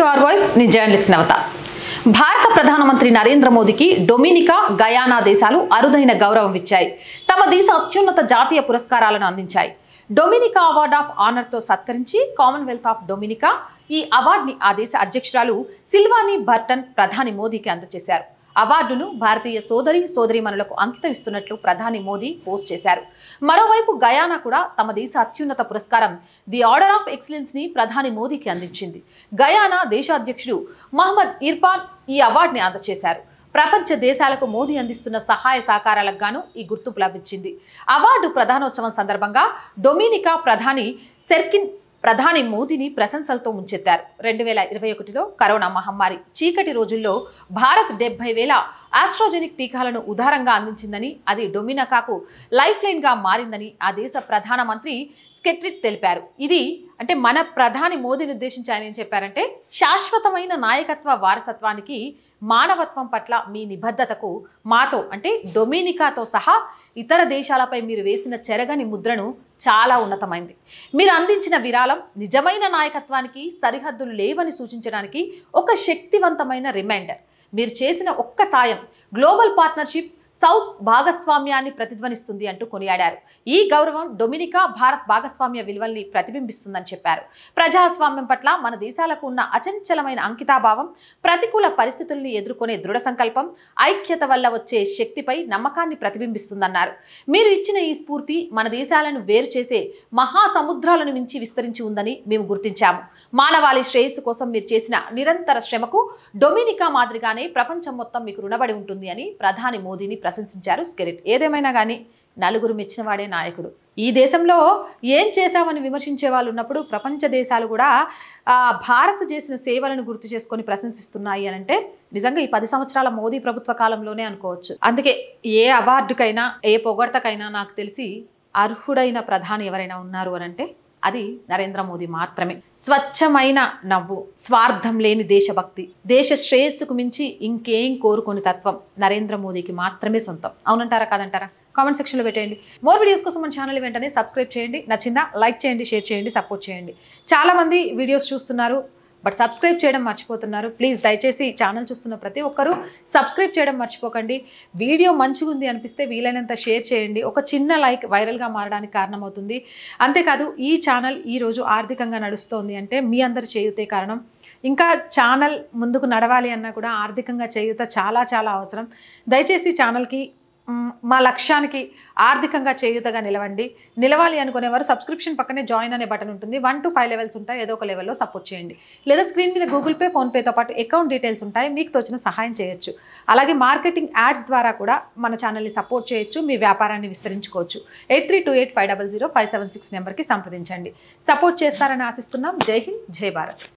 to our voice నేను నవత భారత ప్రధానమంత్రి నరేంద్ర మోదీకి డొమినికా గయానా దేశాలు అరుదైన గౌరవం ఇచ్చాయి తమ దేశ అత్యున్నత జాతీయ పురస్కారాలను అందించాయి డొమినికా అవార్డ్ ఆఫ్ ఆనర్తో సత్కరించి కామన్వెల్త్ ఆఫ్ డొమినికా ఈ అవార్డుని ఆ దేశ అధ్యక్షురాలు సిల్వానీ బర్టన్ ప్రధాని మోదీకి అందజేశారు అవార్డును భారతీయ సోదరి సోదరిమణులకు అంకితం ఇస్తున్నట్లు ప్రధాని మోదీ పోస్ట్ చేశారు మరోవైపు గయానా కూడా తమ దేశ అత్యున్నత పురస్కారం ది ఆర్డర్ ఆఫ్ ఎక్సలెన్స్ ని ప్రధాని మోదీకి అందించింది గయానా దేశాధ్యక్షుడు మహమ్మద్ ఇర్ఫాన్ ఈ అవార్డుని అందజేశారు ప్రపంచ దేశాలకు మోదీ అందిస్తున్న సహాయ సహకారాలకు గాను ఈ గుర్తింపు లభించింది అవార్డు ప్రధానోత్సవం సందర్భంగా డొమినికా ప్రధాని సెర్కిన్ ప్రధాని మోదీని ప్రశంసలతో ముంచెత్తారు రెండు వేల ఇరవై ఒకటిలో కరోనా మహమ్మారి చీకటి రోజుల్లో భారత్ డెబ్బై వేల ఆస్ట్రోజెనిక్ టీకాలను ఉదారంగా అందించిందని అది డొమినకాకు లైఫ్ లైన్గా మారిందని ఆ దేశ ప్రధానమంత్రి స్కెట్రిక్ తెలిపారు ఇది అంటే మన ప్రధాని మోదీని ఉద్దేశించి ఆయన ఏం చెప్పారంటే శాశ్వతమైన నాయకత్వ వారసత్వానికి మానవత్వం పట్ల మీ నిబద్ధతకు మాతో అంటే డొమినికాతో సహా ఇతర దేశాలపై మీరు వేసిన చెరగని ముద్రను చాలా ఉన్నతమైంది మీరు అందించిన విరాళం నిజమైన నాయకత్వానికి సరిహద్దులు లేవని సూచించడానికి ఒక శక్తివంతమైన రిమైండర్ మీరు చేసిన ఒక్క సాయం గ్లోబల్ పార్ట్నర్షిప్ సౌత్ భాగస్వామ్యాన్ని ప్రతిధ్వనిస్తుంది అంటూ కొనియాడారు ఈ గౌరవం డొమినికా భారత్ భాగస్వామ్య విలువల్ని ప్రతిబింబిస్తుందని చెప్పారు ప్రజాస్వామ్యం పట్ల మన దేశాలకు ఉన్న అచంచలమైన అంకితాభావం ప్రతికూల పరిస్థితుల్ని ఎదుర్కొనే దృఢ సంకల్పం ఐక్యత వల్ల వచ్చే శక్తిపై నమ్మకాన్ని ప్రతిబింబిస్తుందన్నారు మీరు ఇచ్చిన ఈ స్ఫూర్తి మన దేశాలను వేరు చేసే మహాసముద్రాలను మించి విస్తరించి ఉందని మేము గుర్తించాము మానవాళి శ్రేయస్సు కోసం మీరు చేసిన నిరంతర శ్రమకు డొమినికా మాదిరిగానే ప్రపంచం మొత్తం మీకు రుణబడి ఉంటుంది అని ప్రధాని మోదీని ప్రశంసించారు స్కెరిట్ ఏదేమైనా కానీ నలుగురు మెచ్చినవాడే నాయకుడు ఈ దేశంలో ఏం చేశామని విమర్శించే వాళ్ళు ఉన్నప్పుడు ప్రపంచ దేశాలు కూడా భారత్ చేసిన సేవలను గుర్తు చేసుకొని ప్రశంసిస్తున్నాయి అని అంటే నిజంగా ఈ పది సంవత్సరాల మోదీ ప్రభుత్వ కాలంలోనే అనుకోవచ్చు అందుకే ఏ అవార్డుకైనా ఏ పొగడ్తకైనా నాకు తెలిసి అర్హుడైన ప్రధాని ఎవరైనా ఉన్నారు అనంటే అది నరేంద్ర మోదీ మాత్రమే స్వచ్ఛమైన నవ్వు స్వార్థం లేని దేశభక్తి దేశ శ్రేయస్సుకు మించి ఇంకేం కోరుకుని తత్వం నరేంద్ర మోదీకి మాత్రమే సొంతం అవునంటారా కాదంటారా కామెంట్ సెక్షన్లో పెట్టేయండి మోర్ వీడియోస్ కోసం మన ఛానల్ వెంటనే సబ్స్క్రైబ్ చేయండి నచ్చిందా లైక్ చేయండి షేర్ చేయండి సపోర్ట్ చేయండి చాలామంది వీడియోస్ చూస్తున్నారు బట్ సబ్స్క్రైబ్ చేయడం మర్చిపోతున్నారు ప్లీజ్ దయచేసి ఛానల్ చూస్తున్న ప్రతి ఒక్కరూ సబ్స్క్రైబ్ చేయడం మర్చిపోకండి వీడియో మంచిగా ఉంది అనిపిస్తే వీలైనంత షేర్ చేయండి ఒక చిన్న లైక్ వైరల్గా మారడానికి కారణమవుతుంది అంతేకాదు ఈ ఛానల్ ఈరోజు ఆర్థికంగా నడుస్తోంది అంటే మీ అందరి చేయుతే కారణం ఇంకా ఛానల్ ముందుకు నడవాలి అన్నా కూడా ఆర్థికంగా చేయుత చాలా చాలా అవసరం దయచేసి ఛానల్కి మా లక్ష్యానికి ఆర్థికంగా చేయుతగా నిలవండి నిలవాలి అనుకునేవారు సబ్స్క్రిప్షన్ పక్కనే జాయిన్ అనే బటన్ ఉంటుంది వన్ టు ఫైవ్ లెవెల్స్ ఉంటాయి ఏదో ఒక లెవెల్లో సపోర్ట్ చేయండి లేదా స్క్రీన్ మీద గూగుల్ పే ఫోన్పేతో పాటు అకౌంట్ డీటెయిల్స్ ఉంటాయి మీకు తోచిన సహాయం చేయొచ్చు అలాగే మార్కెటింగ్ యాడ్స్ ద్వారా కూడా మన ఛానల్ని సపోర్ట్ చేయొచ్చు మీ వ్యాపారాన్ని విస్తరించుకోవచ్చు eight three two eight five double zero five seven six నెంబర్కి సంప్రదించండి సపోర్ట్ చేస్తారని ఆశిస్తున్నాం జై హింద్ జై భారత్